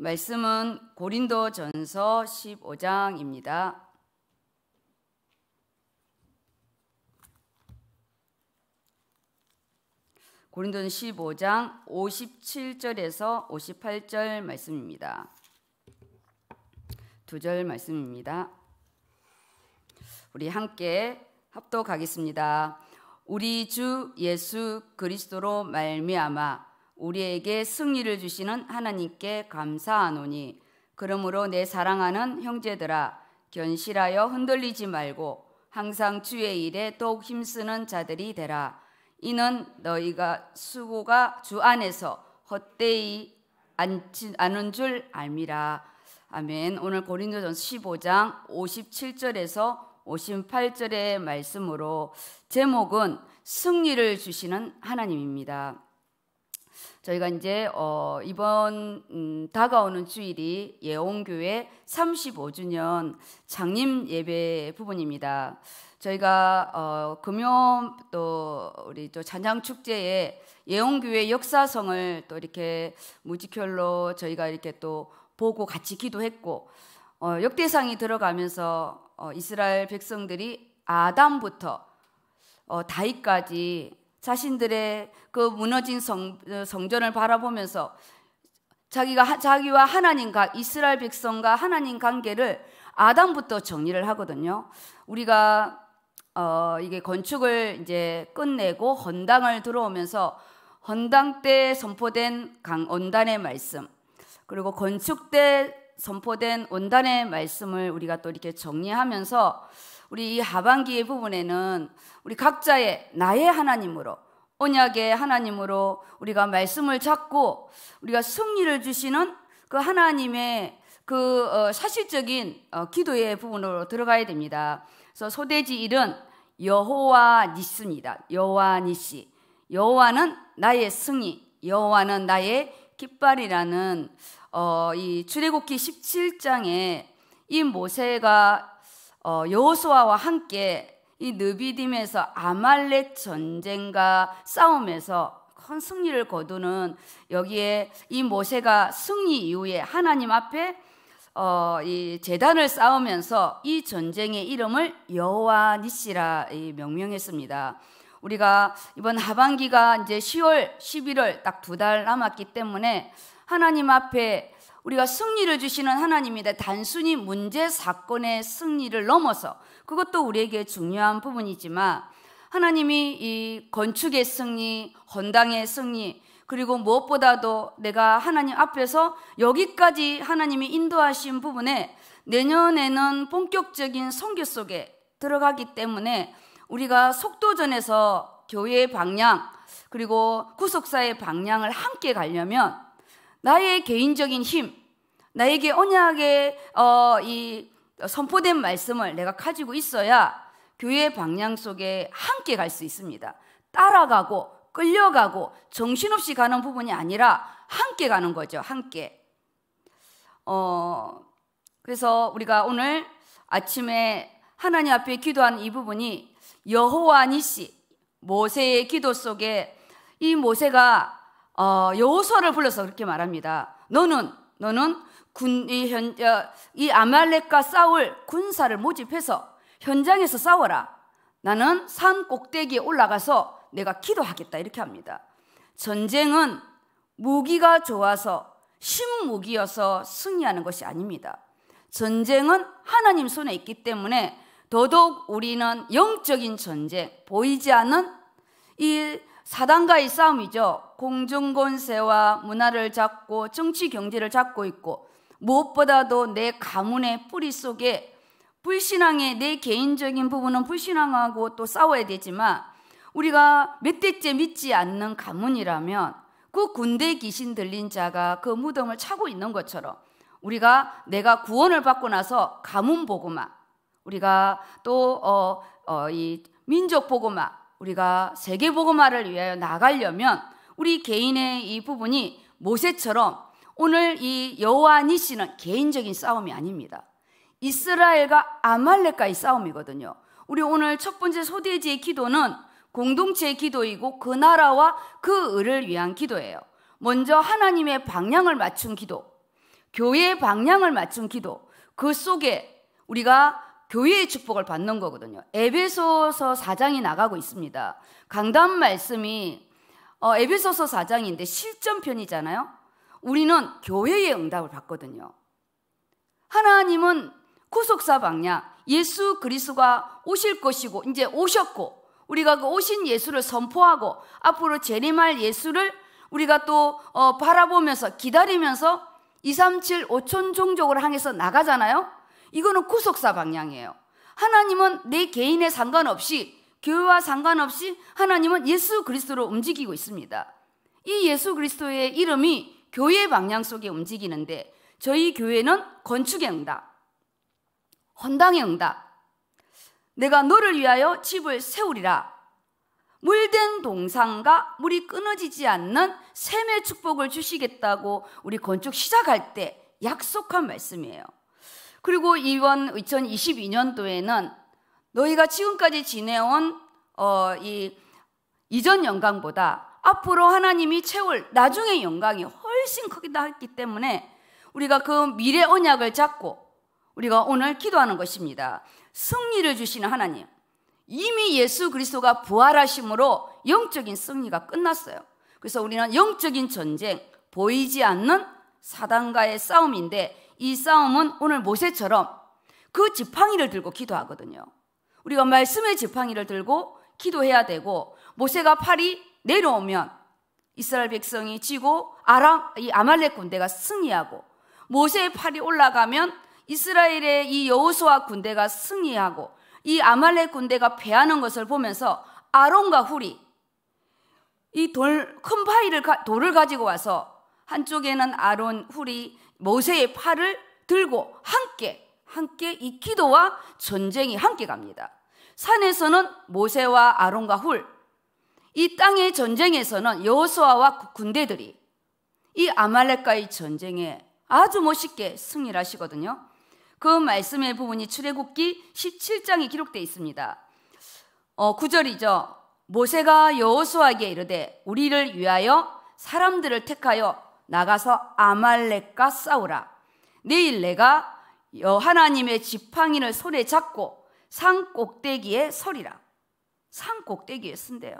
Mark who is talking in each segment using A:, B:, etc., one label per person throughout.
A: 말씀은 고린도 전서 15장입니다. 고린도전 15장 57절에서 58절 말씀입니다. 두 절 말씀입니다. 우리 함께 합독하겠습니다. 우리 주 예수 그리스도로 말미암아 우리에게 승리를 주시는 하나님께 감사하노니 그러므로 내 사랑하는 형제들아 견실하여 흔들리지 말고 항상 주의 일에 더욱 힘쓰는 자들이 되라 이는 너희가 수고가 주 안에서 헛되이 않은 줄 알미라 아멘 오늘 고린도전서 15장 57절에서 58절의 말씀으로 제목은 승리를 주시는 하나님입니다. 저희가 이제 어 이번 음 다가오는 주일이 예원교회 35주년 장님 예배 부분입니다. 저희가 어 금요 또 우리 또잔향 축제에 예원교회 역사성을 또 이렇게 무지결로 저희가 이렇게 또 보고 같이 기도했고 어 역대상이 들어가면서 어, 이스라엘 백성들이 아담부터 어, 다윗까지 자신들의 그 무너진 성, 어, 성전을 바라보면서 자기가 자기와 하나님과 이스라엘 백성과 하나님 관계를 아담부터 정리를 하거든요. 우리가 어, 이게 건축을 이제 끝내고 헌당을 들어오면서 헌당 때 선포된 강원단의 말씀 그리고 건축 때 선포된 원단의 말씀을 우리가 또 이렇게 정리하면서 우리 이 하반기의 부분에는 우리 각자의 나의 하나님으로 언약의 하나님으로 우리가 말씀을 찾고 우리가 승리를 주시는 그 하나님의 그 어, 사실적인 어, 기도의 부분으로 들어가야 됩니다. 그래서 소대지 1은 여호와 니스입니다. 여호와 니시. 여호와는 나의 승리, 여호와는 나의 깃발이라는 어, 이 출애굽기 17장에 이 모세가 어, 여호수아와 함께 이 느비딤에서 아말렛 전쟁과 싸움에서 큰 승리를 거두는 여기에 이 모세가 승리 이후에 하나님 앞에 어, 이 재단을 쌓으면서 이 전쟁의 이름을 여호와 니시라 명명했습니다. 우리가 이번 하반기가 이제 10월, 11월 딱 두 달 남았기 때문에 하나님 앞에 우리가 승리를 주시는 하나님인데 단순히 문제 사건의 승리를 넘어서 그것도 우리에게 중요한 부분이지만 하나님이 이 건축의 승리, 헌당의 승리, 그리고 무엇보다도 내가 하나님 앞에서 여기까지 하나님이 인도하신 부분에 내년에는 본격적인 성교 속에 들어가기 때문에 우리가 속도전에서 교회의 방향 그리고 구속사의 방향을 함께 가려면 나의 개인적인 힘, 나에게 언약의 어, 이 선포된 말씀을 내가 가지고 있어야 교회 방향 속에 함께 갈 수 있습니다. 따라가고 끌려가고 정신없이 가는 부분이 아니라 함께 가는 거죠. 함께. 어, 그래서 우리가 오늘 아침에 하나님 앞에 기도한 이 부분이 여호와 니시 모세의 기도 속에 이 모세가 어, 여호수아를 불러서 그렇게 말합니다. 너는 너는 군이 현, 어, 아말렉과 싸울 군사를 모집해서 현장에서 싸워라. 나는 산 꼭대기에 올라가서 내가 기도하겠다 이렇게 합니다. 전쟁은 무기가 좋아서 신무기여서 승리하는 것이 아닙니다. 전쟁은 하나님 손에 있기 때문에 더더욱 우리는 영적인 전쟁, 보이지 않는 이 사단과의 싸움이죠. 공중권세와 문화를 잡고 정치 경제를 잡고 있고 무엇보다도 내 가문의 뿌리 속에 불신앙의 내 개인적인 부분은 불신앙하고 또 싸워야 되지만 우리가 몇 대째 믿지 않는 가문이라면 그 군대 귀신 들린 자가 그 무덤을 차고 있는 것처럼 우리가 내가 구원을 받고 나서 가문 보고만 우리가 또어이 어, 민족 보고만 우리가 세계보고마를 위하여 나가려면 우리 개인의 이 부분이 모세처럼 오늘 이 여호와 니씨는 개인적인 싸움이 아닙니다. 이스라엘과 아말렉과의 싸움이거든요. 우리 오늘 첫 번째 소대지의 기도는 공동체의 기도이고 그 나라와 그 을을 위한 기도예요. 먼저 하나님의 방향을 맞춘 기도, 교회의 방향을 맞춘 기도, 그 속에 우리가 교회의 축복을 받는 거거든요. 에베소서 4장이 나가고 있습니다. 강단 말씀이 어, 에베소서 4장인데 실전편이잖아요. 우리는 교회의 응답을 받거든요. 하나님은 구속사 방향 예수 그리스도가 오실 것이고 이제 오셨고 우리가 그 오신 예수를 선포하고 앞으로 재림할 예수를 우리가 또 어, 바라보면서 기다리면서 237 5천 종족을 향해서 나가잖아요. 이거는 구속사 방향이에요. 하나님은 내 개인에 상관없이 교회와 상관없이 하나님은 예수 그리스도로 움직이고 있습니다. 이 예수 그리스도의 이름이 교회 방향 속에 움직이는데 저희 교회는 건축의 응답, 헌당의 응답, 내가 너를 위하여 집을 세우리라. 물된 동상과 물이 끊어지지 않는 샘의 축복을 주시겠다고 우리 건축 시작할 때 약속한 말씀이에요. 그리고 이번 2022년도에는 너희가 지금까지 지내온 어, 이 이전 영광보다 앞으로 하나님이 채울 나중의 영광이 훨씬 크기도 했기 때문에 우리가 그 미래 언약을 잡고 우리가 오늘 기도하는 것입니다. 승리를 주시는 하나님. 이미 예수 그리스도가 부활하심으로 영적인 승리가 끝났어요. 그래서 우리는 영적인 전쟁, 보이지 않는 사단과의 싸움인데 이 싸움은 오늘 모세처럼 그 지팡이를 들고 기도하거든요. 우리가 말씀의 지팡이를 들고 기도해야 되고 모세가 팔이 내려오면 이스라엘 백성이 지고 아람 이 아말렉 군대가 승리하고 모세의 팔이 올라가면 이스라엘의 이 여호수아 군대가 승리하고 이 아말렉 군대가 패하는 것을 보면서 아론과 훌이 이 돌 큰 바위를 돌을 가지고 와서 한쪽에는 아론 훌이 모세의 팔을 들고 함께 함께 이 기도와 전쟁이 함께 갑니다. 산에서는 모세와 아론과 훌, 이 땅의 전쟁에서는 여호수아와 군대들이 이 아말렉과의 전쟁에 아주 멋있게 승리 하시거든요. 그 말씀의 부분이 출애굽기 17장에 기록되어 있습니다. 어, 9절이죠. 모세가 여호수아에게 이르되 우리를 위하여 사람들을 택하여 나가서 아말렉과 싸우라. 내일 내가 하나님의 지팡이를 손에 잡고 산 꼭대기에 서리라. 산 꼭대기에 쓴대요.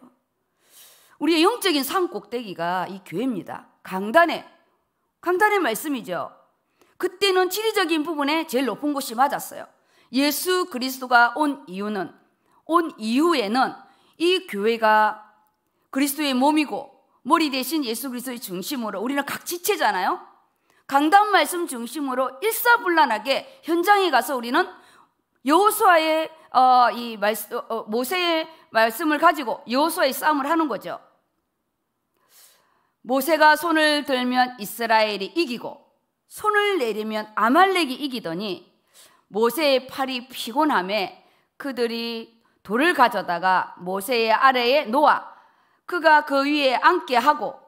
A: 우리의 영적인 산 꼭대기가 이 교회입니다. 강단에 강단의 말씀이죠. 그때는 지리적인 부분에 제일 높은 곳이 맞았어요. 예수 그리스도가 온 이유는 온 이후에는 이 교회가 그리스도의 몸이고 머리 대신 예수 그리스도의 중심으로 우리는 각 지체잖아요. 강단 말씀 중심으로 일사불란하게 현장에 가서 우리는 여호수아의 어, 이 말씀, 어, 어, 모세의 말씀을 가지고 여호수아의 싸움을 하는 거죠. 모세가 손을 들면 이스라엘이 이기고 손을 내리면 아말렉이 이기더니 모세의 팔이 피곤함에 그들이 돌을 가져다가 모세의 아래에 놓아 그가 그 위에 앉게 하고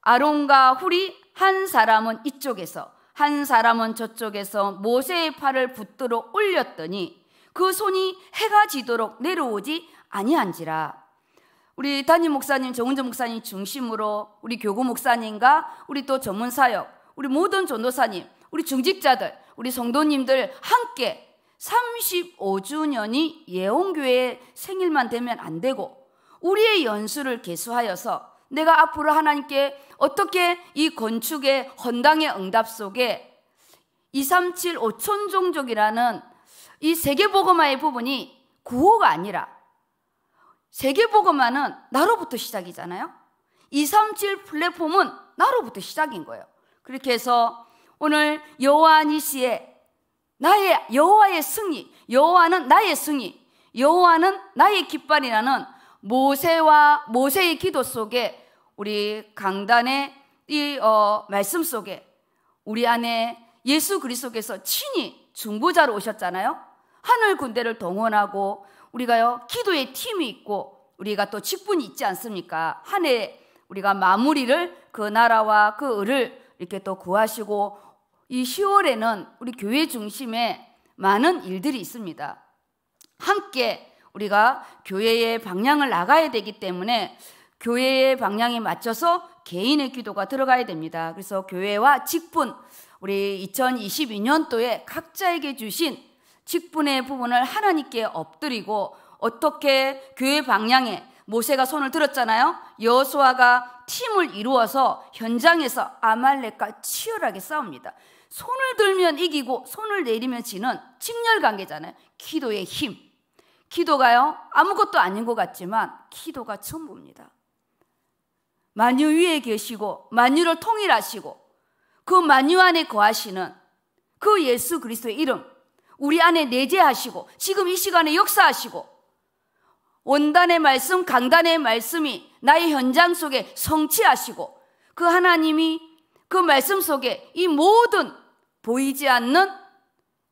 A: 아론과 훌이 한 사람은 이쪽에서 한 사람은 저쪽에서 모세의 팔을 붙들어 올렸더니 그 손이 해가 지도록 내려오지 아니한지라. 우리 담임 목사님, 정은정 목사님 중심으로 우리 교구 목사님과 우리 또 전문 사역, 우리 모든 전도사님, 우리 중직자들, 우리 성도님들 함께 35주년이 예원교회 생일만 되면 안 되고 우리의 연수를 개수하여서 내가 앞으로 하나님께 어떻게 이 건축의 헌당의 응답 속에 237 5천 종족이라는 이 세계보고마의 부분이 구호가 아니라 세계보고마는 나로부터 시작이잖아요. 237 플랫폼은 나로부터 시작인 거예요. 그렇게 해서 오늘 여호와니 씨의 나의 여호와의 승리, 여호와는 나의 승리, 여호와는 나의 깃발이라는 모세와 모세의 기도 속에 우리 강단의 이 어, 말씀 속에 우리 안에 예수 그리스도께서 친히 중보자로 오셨잖아요. 하늘 군대를 동원하고 우리가요 기도의 팀이 있고 우리가 또 직분이 있지 않습니까? 한 해 우리가 마무리를 그 나라와 그 을을 이렇게 또 구하시고 이 10월에는 우리 교회 중심에 많은 일들이 있습니다. 함께 우리가 교회의 방향을 나가야 되기 때문에 교회의 방향에 맞춰서 개인의 기도가 들어가야 됩니다. 그래서 교회와 직분, 우리 2022년도에 각자에게 주신 직분의 부분을 하나님께 엎드리고 어떻게 교회 방향에 모세가 손을 들었잖아요. 여수아가 팀을 이루어서 현장에서 아말렉과 치열하게 싸웁니다. 손을 들면 이기고 손을 내리면 지는 직렬 관계잖아요. 기도의 힘. 기도가요, 아무것도 아닌 것 같지만 기도가 전부입니다. 만유 위에 계시고 만유를 통일하시고 그 만유 안에 거하시는 그 예수 그리스도의 이름 우리 안에 내재하시고 지금 이 시간에 역사하시고 원단의 말씀, 강단의 말씀이 나의 현장 속에 성취하시고 그 하나님이 그 말씀 속에 이 모든 보이지 않는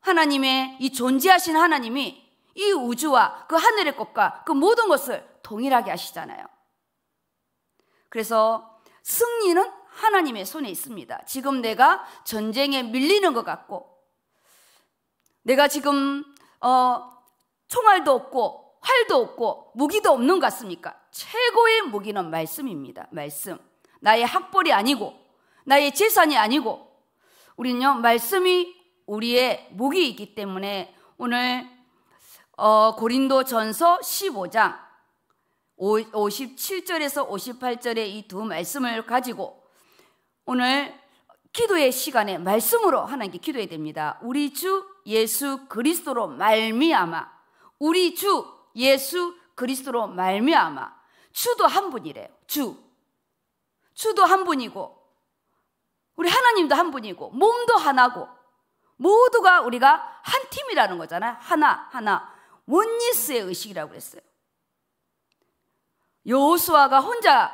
A: 하나님의 이 존재하신 하나님이 이 우주와 그 하늘의 것과 그 모든 것을 동일하게 하시잖아요. 그래서 승리는 하나님의 손에 있습니다. 지금 내가 전쟁에 밀리는 것 같고, 내가 지금, 어, 총알도 없고, 활도 없고, 무기도 없는 것 같습니까? 최고의 무기는 말씀입니다. 말씀. 나의 학벌이 아니고, 나의 재산이 아니고, 우리는요, 말씀이 우리의 무기이기 때문에 오늘 어, 고린도전서 15장 57절에서 58절의 이 두 말씀을 가지고 오늘 기도의 시간에 말씀으로 하나님께 기도해야 됩니다. 우리 주 예수 그리스도로 말미암아 우리 주 예수 그리스도로 말미암아 주도 한 분이래요. 주 주도 한 분이고 우리 하나님도 한 분이고 몸도 하나고 모두가 우리가 한 팀이라는 거잖아요. 하나 하나 원니스의 의식이라고 그랬어요. 여호수아가 혼자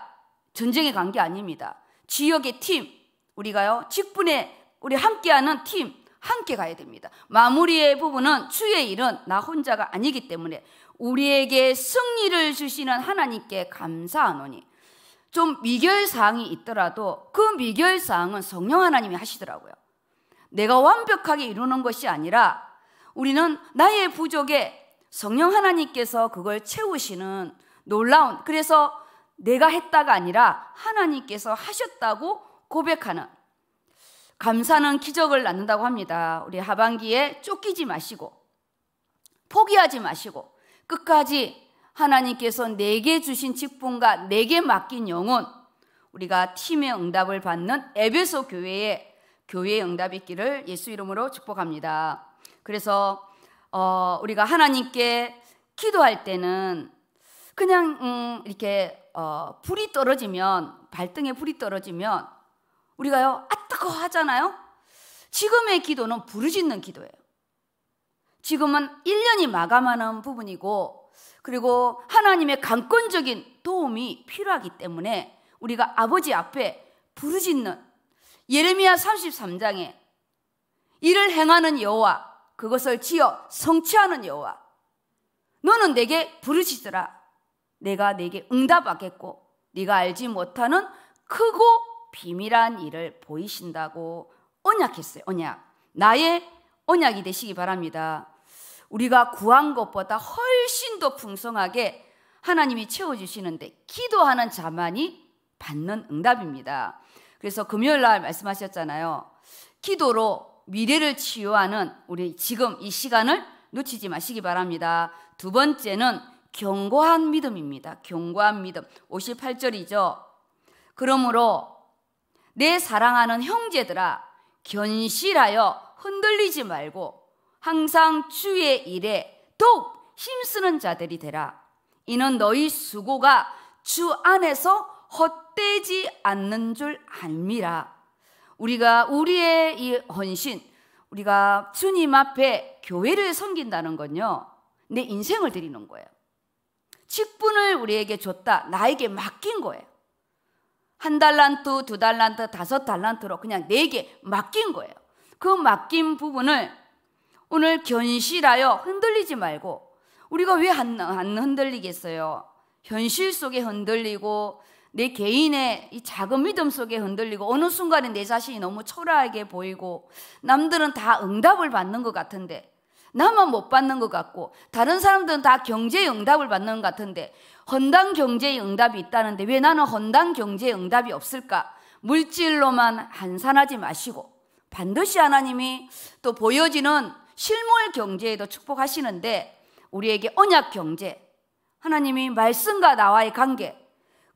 A: 전쟁에 간 게 아닙니다. 지역의 팀 우리가요 직분에 우리 함께하는 팀 함께 가야 됩니다. 마무리의 부분은 주의 일은 나 혼자가 아니기 때문에 우리에게 승리를 주시는 하나님께 감사하노니 좀 미결 사항이 있더라도 그 미결 사항은 성령 하나님이 하시더라고요. 내가 완벽하게 이루는 것이 아니라 우리는 나의 부족에 성령 하나님께서 그걸 채우시는 놀라운 그래서 내가 했다가 아니라 하나님께서 하셨다고 고백하는 감사는 기적을 낳는다고 합니다. 우리 하반기에 쫓기지 마시고 포기하지 마시고 끝까지 하나님께서 내게 주신 직분과 내게 맡긴 영혼 우리가 팀의 응답을 받는 에베소 교회의 교회의 응답이 있기를 예수 이름으로 축복합니다. 그래서 어, 우리가 하나님께 기도할 때는 그냥 음, 이렇게 어, 불이 떨어지면 발등에 불이 떨어지면 우리가요 아 뜨거 하잖아요. 지금의 기도는 부르짖는 기도예요. 지금은 1년이 마감하는 부분이고 그리고 하나님의 강권적인 도움이 필요하기 때문에 우리가 아버지 앞에 부르짖는 예레미야 33장에 이를 행하는 여호와 그것을 지어 성취하는 여호와 너는 내게 부르시더라 내가 내게 응답하겠고 네가 알지 못하는 크고 비밀한 일을 보이신다고 언약했어요. 언약. 나의 언약이 되시기 바랍니다. 우리가 구한 것보다 훨씬 더 풍성하게 하나님이 채워주시는데 기도하는 자만이 받는 응답입니다. 그래서 금요일 날 말씀하셨잖아요. 기도로 미래를 치유하는 우리 지금 이 시간을 놓치지 마시기 바랍니다. 두 번째는 경고한 믿음입니다. 경고한 믿음. 58절이죠. 그러므로 내 사랑하는 형제들아 견실하여 흔들리지 말고 항상 주의 일에 더욱 힘쓰는 자들이 되라. 이는 너희 수고가 주 안에서 헛되지 않는 줄 알미라. 우리가 우리의 이 헌신, 우리가 주님 앞에 교회를 섬긴다는 건요, 내 인생을 드리는 거예요. 직분을 우리에게 줬다, 나에게 맡긴 거예요. 한 달란트, 두 달란트, 다섯 달란트로 그냥 내게 맡긴 거예요. 그 맡긴 부분을 오늘 견실하여 흔들리지 말고, 우리가 왜 안 흔들리겠어요? 현실 속에 흔들리고, 내 개인의 이 작은 믿음 속에 흔들리고 어느 순간에 내 자신이 너무 초라하게 보이고 남들은 다 응답을 받는 것 같은데 나만 못 받는 것 같고 다른 사람들은 다 경제의 응답을 받는 것 같은데 헌당 경제의 응답이 있다는데 왜 나는 헌당 경제의 응답이 없을까? 물질로만 한산하지 마시고 반드시 하나님이 또 보여지는 실물 경제에도 축복하시는데 우리에게 언약 경제 하나님이 말씀과 나와의 관계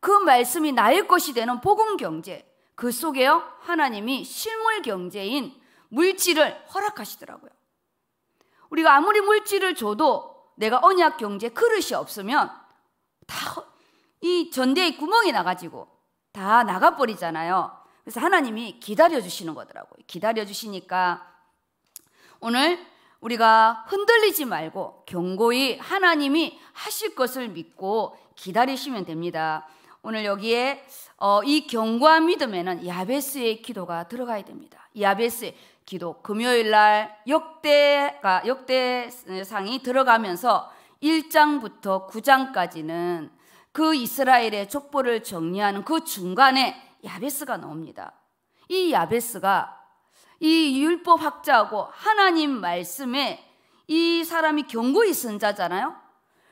A: 그 말씀이 나의 것이 되는 복음 경제. 그 속에요. 하나님이 실물 경제인 물질을 허락하시더라고요. 우리가 아무리 물질을 줘도 내가 언약 경제 그릇이 없으면 다 이전대의 구멍이 나가지고 다 나가버리잖아요. 그래서 하나님이 기다려주시는 거더라고요. 기다려주시니까 오늘 우리가 흔들리지 말고 경고히 하나님이 하실 것을 믿고 기다리시면 됩니다. 오늘 여기에 어, 이 경과 믿음에는 야베스의 기도가 들어가야 됩니다. 야베스의 기도 금요일 날 역대가 역대상이 들어가면서 1장부터 9장까지는 그 이스라엘의 족보를 정리하는 그 중간에 야베스가 나옵니다. 이 야베스가 이 율법 학자하고 하나님 말씀에 이 사람이 경고히 쓴 자잖아요.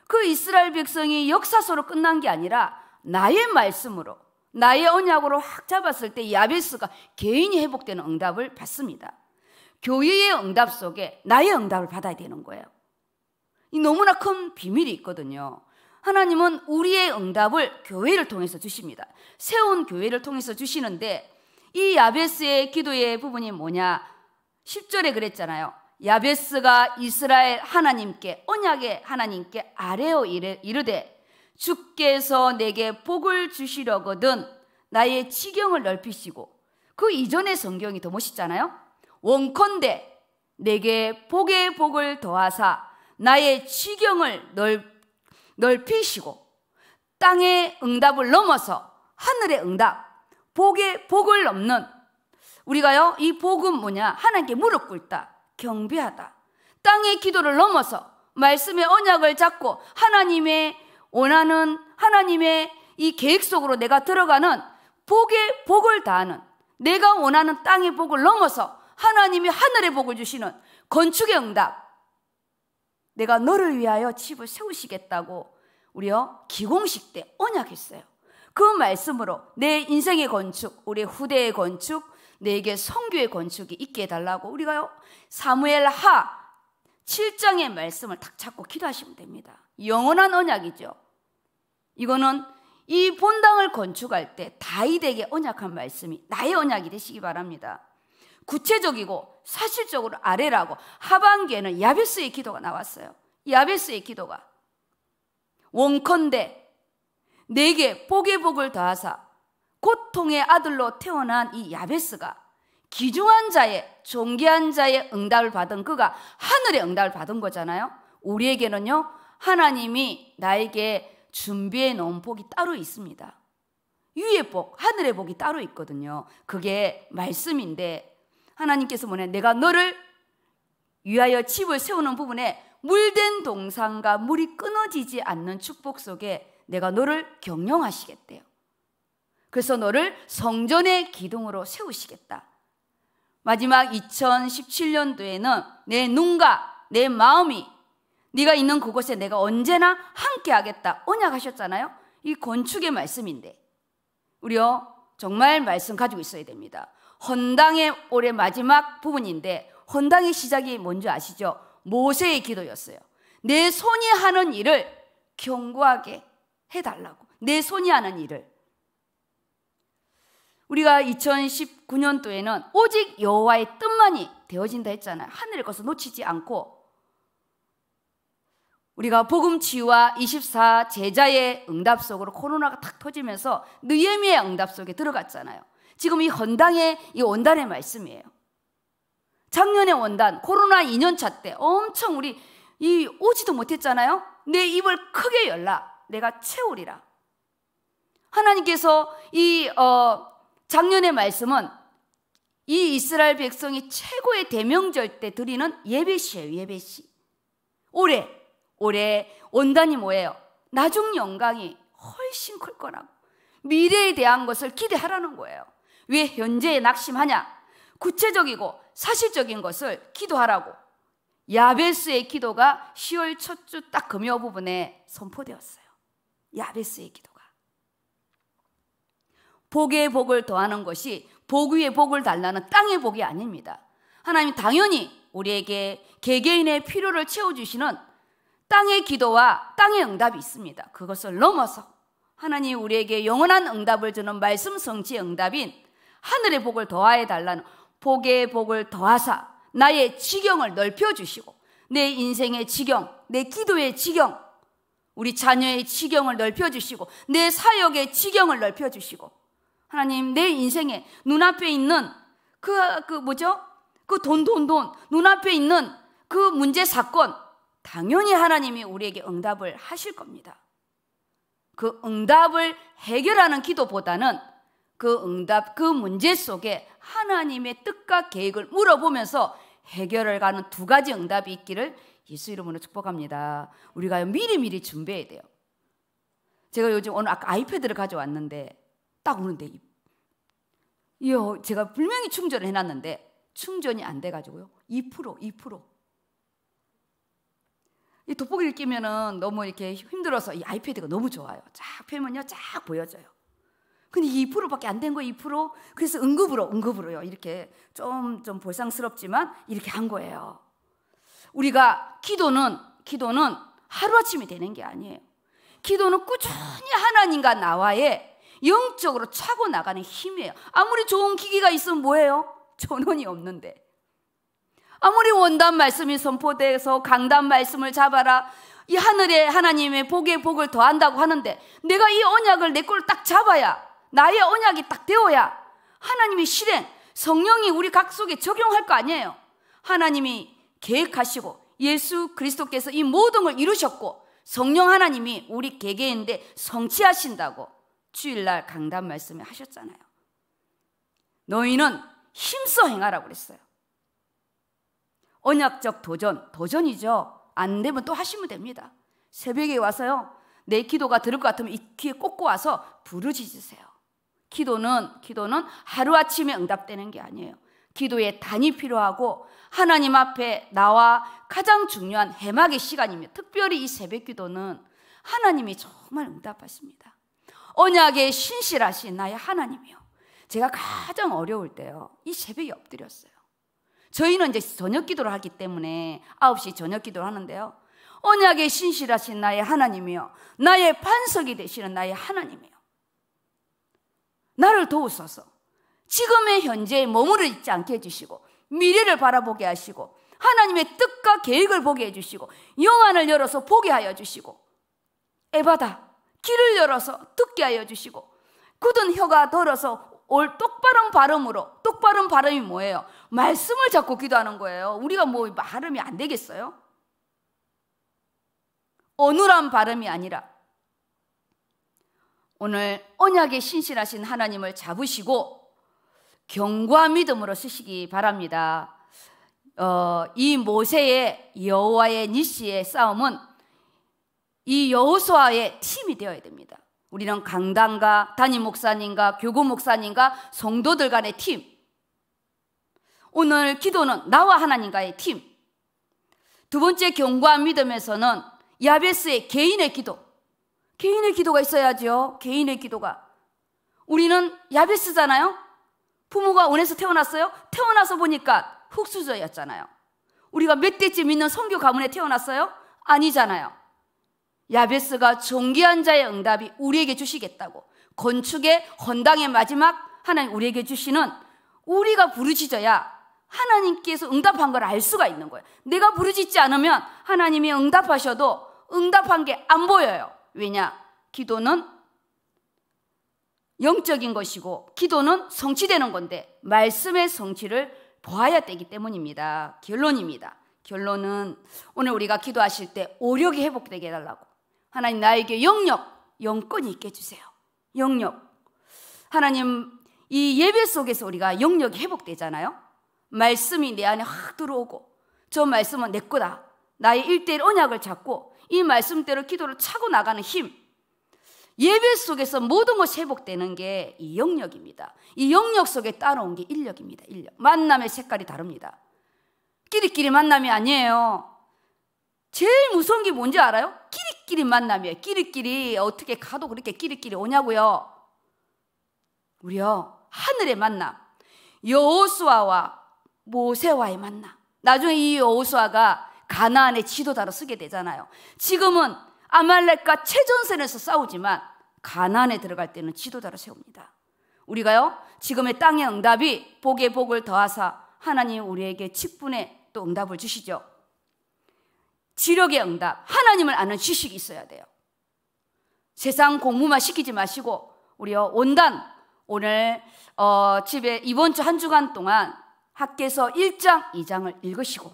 A: 그 이스라엘 백성이 역사서로 끝난 게 아니라 나의 말씀으로 나의 언약으로 확 잡았을 때 야베스가 개인이 회복되는 응답을 받습니다. 교회의 응답 속에 나의 응답을 받아야 되는 거예요. 이 너무나 큰 비밀이 있거든요. 하나님은 우리의 응답을 교회를 통해서 주십니다. 세운 교회를 통해서 주시는데 이 야베스의 기도의 부분이 뭐냐? 10절에 그랬잖아요. 야베스가 이스라엘 하나님께 언약의 하나님께 아뢰어 이르되 주께서 내게 복을 주시려거든 나의 지경을 넓히시고 그 이전의 성경이 더 멋있잖아요. 원컨대 내게 복의 복을 더하사 나의 지경을 넓, 넓히시고 땅의 응답을 넘어서 하늘의 응답, 복의 복을 넘는 우리가요 이 복은 뭐냐 하나님께 무릎 꿇다 경배하다 땅의 기도를 넘어서 말씀의 언약을 잡고 하나님의 원하는 하나님의 이 계획 속으로 내가 들어가는 복의 복을 다하는 내가 원하는 땅의 복을 넘어서 하나님이 하늘의 복을 주시는 건축의 응답. 내가 너를 위하여 집을 세우시겠다고 우리 기공식 때 언약했어요. 그 말씀으로 내 인생의 건축, 우리 후대의 건축, 내게 성교의 건축이 있게 해달라고 우리가요 사무엘 하 7장의 말씀을 딱 잡고 기도하시면 됩니다. 영원한 언약이죠. 이거는 이 본당을 건축할 때 다윗에게 언약한 말씀이 나의 언약이 되시기 바랍니다. 구체적이고 사실적으로 아래라고 하반기에는 야베스의 기도가 나왔어요. 야베스의 기도가 원컨대 내게 복의 복을 더하사 고통의 아들로 태어난 이 야베스가 기중한 자의 존귀한 자의 응답을 받은 그가 하늘의 응답을 받은 거잖아요. 우리에게는요 하나님이 나에게 준비해 놓은 복이 따로 있습니다. 위의 복, 하늘의 복이 따로 있거든요. 그게 말씀인데 하나님께서 뭐냐? 내가 너를 위하여 집을 세우는 부분에 물된 동상과 물이 끊어지지 않는 축복 속에 내가 너를 경영하시겠대요. 그래서 너를 성전의 기둥으로 세우시겠다. 마지막 2017년도에는 내 눈과 내 마음이 네가 있는 그곳에 내가 언제나 함께 하겠다 언약하셨잖아요. 이 건축의 말씀인데 우리요 정말 말씀 가지고 있어야 됩니다. 헌당의 올해 마지막 부분인데 헌당의 시작이 뭔지 아시죠? 모세의 기도였어요. 내 손이 하는 일을 경고하게 해달라고. 내 손이 하는 일을. 우리가 2019년도에는 오직 여호와의 뜻만이 되어진다 했잖아요. 하늘의 것을 놓치지 않고 우리가 복음 치유와 24 제자의 응답 속으로 코로나가 탁 터지면서 느헤미의 응답 속에 들어갔잖아요. 지금 이 헌당의 이 원단의 말씀이에요. 작년에 원단 코로나 2년차 때 엄청 우리 이 오지도 못했잖아요. 내 입을 크게 열라. 내가 채우리라. 하나님께서 이 어, 작년의 말씀은 이 이스라엘 백성이 최고의 대명절 때 드리는 예배시예요. 예배시. 올해 올해 온다니 뭐예요? 나중 영광이 훨씬 클 거라고. 미래에 대한 것을 기대하라는 거예요. 왜 현재에 낙심하냐? 구체적이고 사실적인 것을 기도하라고. 야베스의 기도가 10월 첫 주 딱 금요 부분에 선포되었어요. 야베스의 기도가. 복의 복을 더하는 것이 복 위에 복을 달라는 땅의 복이 아닙니다. 하나님 당연히 우리에게 개개인의 필요를 채워주시는 땅의 기도와 땅의 응답이 있습니다. 그것을 넘어서 하나님 우리에게 영원한 응답을 주는 말씀 성취 응답인 하늘의 복을 더하여 달라는 복의 복을 더하사 나의 지경을 넓혀 주시고 내 인생의 지경, 내 기도의 지경, 우리 자녀의 지경을 넓혀 주시고 내 사역의 지경을 넓혀 주시고 하나님 내 인생에 눈앞에 있는 그그 그 뭐죠? 그 돈 돈 돈 눈앞에 있는 그 문제 사건 당연히 하나님이 우리에게 응답을 하실 겁니다. 그 응답을 해결하는 기도보다는 그 응답, 그 문제 속에 하나님의 뜻과 계획을 물어보면서 해결을 가는 두 가지 응답이 있기를 예수 이름으로 축복합니다. 우리가 미리미리 준비해야 돼요. 제가 요즘 오늘 아까 아이패드를 가져왔는데 딱 오는데 이요 제가 분명히 충전을 해놨는데 충전이 안 돼가지고요. 2% 2%이 돋보기를 끼면은 너무 이렇게 힘들어서 이 아이패드가 너무 좋아요. 쫙 펴면요, 쫙 보여져요. 근데 이 2%밖에 안 된 거예요, 2%. 그래서 응급으로, 응급으로요. 이렇게 좀, 좀 볼상스럽지만 이렇게 한 거예요. 우리가 기도는, 기도는 하루아침에 되는 게 아니에요. 기도는 꾸준히 하나님과 나와의 영적으로 차고 나가는 힘이에요. 아무리 좋은 기기가 있으면 뭐예요? 전원이 없는데. 아무리 원단 말씀이 선포돼서 강단 말씀을 잡아라. 이 하늘에 하나님의 복의 복을 더한다고 하는데 내가 이 언약을 내걸딱 잡아야 나의 언약이 딱 되어야 하나님이 실행, 성령이 우리 각 속에 적용할 거 아니에요. 하나님이 계획하시고 예수 그리스도께서 이 모든 걸 이루셨고 성령 하나님이 우리 개개인데 성취하신다고 주일날 강단 말씀에 하셨잖아요. 너희는 힘써 행하라고 그랬어요. 언약적 도전, 도전이죠. 안 되면 또 하시면 됩니다. 새벽에 와서요. 내 기도가 들을 것 같으면 이 귀에 꽂고 와서 부르짖으세요. 기도는 기도는 하루아침에 응답되는 게 아니에요. 기도의 단이 필요하고 하나님 앞에 나와 가장 중요한 해막의 시간입니다. 특별히 이 새벽 기도는 하나님이 정말 응답하십니다. 언약에 신실하신 나의 하나님이요. 제가 가장 어려울 때요. 이 새벽에 엎드렸어요. 저희는 이제 저녁 기도를 하기 때문에 9시 저녁 기도를 하는데요. 언약에 신실하신 나의 하나님이요. 나의 반석이 되시는 나의 하나님이요. 나를 도우소서. 지금의 현재에 머무르 있지 않게 해주시고, 미래를 바라보게 하시고, 하나님의 뜻과 계획을 보게 해주시고, 영안을 열어서 보게 하여 주시고, 에바다, 길을 열어서 듣게 하여 주시고, 굳은 혀가 덜어서 올 똑바른 발음으로 똑바른 발음이 뭐예요? 말씀을 잡고 기도하는 거예요. 우리가 뭐 발음이 안 되겠어요? 어눌한 발음이 아니라 오늘 언약에 신실하신 하나님을 잡으시고 경과 믿음으로 쓰시기 바랍니다. 어, 이 모세의 여호와의 니시의 싸움은 이 여호수아의 팀이 되어야 됩니다. 우리는 강당과 담임 목사님과 교구 목사님과 성도들 간의 팀. 오늘 기도는 나와 하나님과의 팀. 두 번째 경과 믿음에서는 야베스의 개인의 기도. 개인의 기도가 있어야죠. 개인의 기도가. 우리는 야베스잖아요? 부모가 원에서 태어났어요? 태어나서 보니까 흙수저였잖아요 우리가 몇 대째 믿는 성교 가문에 태어났어요? 아니잖아요. 야베스가 존귀한 자의 응답이 우리에게 주시겠다고 건축의 헌당의 마지막 하나님 우리에게 주시는 우리가 부르짖어야 하나님께서 응답한 걸 알 수가 있는 거예요. 내가 부르짖지 않으면 하나님이 응답하셔도 응답한 게 안 보여요. 왜냐? 기도는 영적인 것이고 기도는 성취되는 건데 말씀의 성취를 보아야 되기 때문입니다. 결론입니다. 결론은 오늘 우리가 기도하실 때 오력이 회복되게 해달라고 하나님 나에게 영역, 영권이 있게 해주세요. 영역. 하나님, 이 예배 속에서 우리가 영역이 회복되잖아요. 말씀이 내 안에 확 들어오고, 저 말씀은 내 거다. 나의 일대일 언약을 잡고, 이 말씀대로 기도를 차고 나가는 힘. 예배 속에서 모든 것이 회복되는 게 이 영역입니다. 이 영역 속에 따라온 게 인력입니다. 인력. 만남의 색깔이 다릅니다. 끼리끼리 만남이 아니에요. 제일 무서운 게 뭔지 알아요? 끼리끼리 만남이에요. 끼리끼리 어떻게 가도 그렇게 끼리끼리 오냐고요. 우리요 하늘의 만남, 여호수아와 모세와의 만남. 나중에 이 여호수아가 가나안의 지도자로 쓰게 되잖아요. 지금은 아말렉과 최전선에서 싸우지만 가나안에 들어갈 때는 지도자로 세웁니다. 우리가요 지금의 땅의 응답이 복의 복을 더하사 하나님 우리에게 직분의 또 응답을 주시죠. 지력의 응답, 하나님을 아는 지식이 있어야 돼요. 세상 공부만 시키지 마시고 우리 온단 오늘 어, 집에 이번 주 한 주간 동안 학계서 1장, 2장을 읽으시고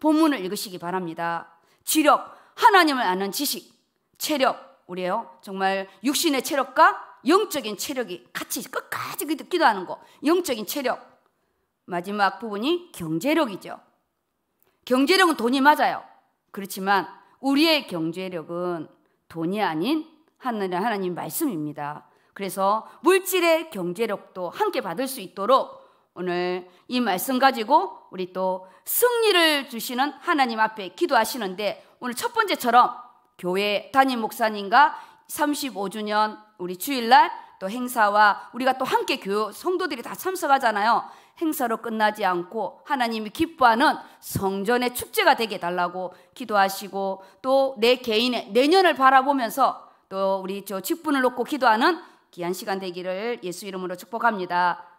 A: 본문을 읽으시기 바랍니다. 지력, 하나님을 아는 지식, 체력, 우리요 정말 육신의 체력과 영적인 체력이 같이 끝까지 기도하는 거, 영적인 체력. 마지막 부분이 경제력이죠. 경제력은 돈이 맞아요. 그렇지만 우리의 경제력은 돈이 아닌 하나님 하나님 말씀입니다. 그래서 물질의 경제력도 함께 받을 수 있도록 오늘 이 말씀 가지고 우리 또 승리를 주시는 하나님 앞에 기도하시는데 오늘 첫 번째처럼 교회 담임 목사님과 35주년 우리 주일날 또 행사와 우리가 또 함께 교 성도들이 다 참석하잖아요. 행사로 끝나지 않고 하나님이 기뻐하는 성전의 축제가 되게 달라고 기도하시고 또 내 개인의 내년을 바라보면서 또 우리 저 직분을 놓고 기도하는 귀한 시간 되기를 예수 이름으로 축복합니다.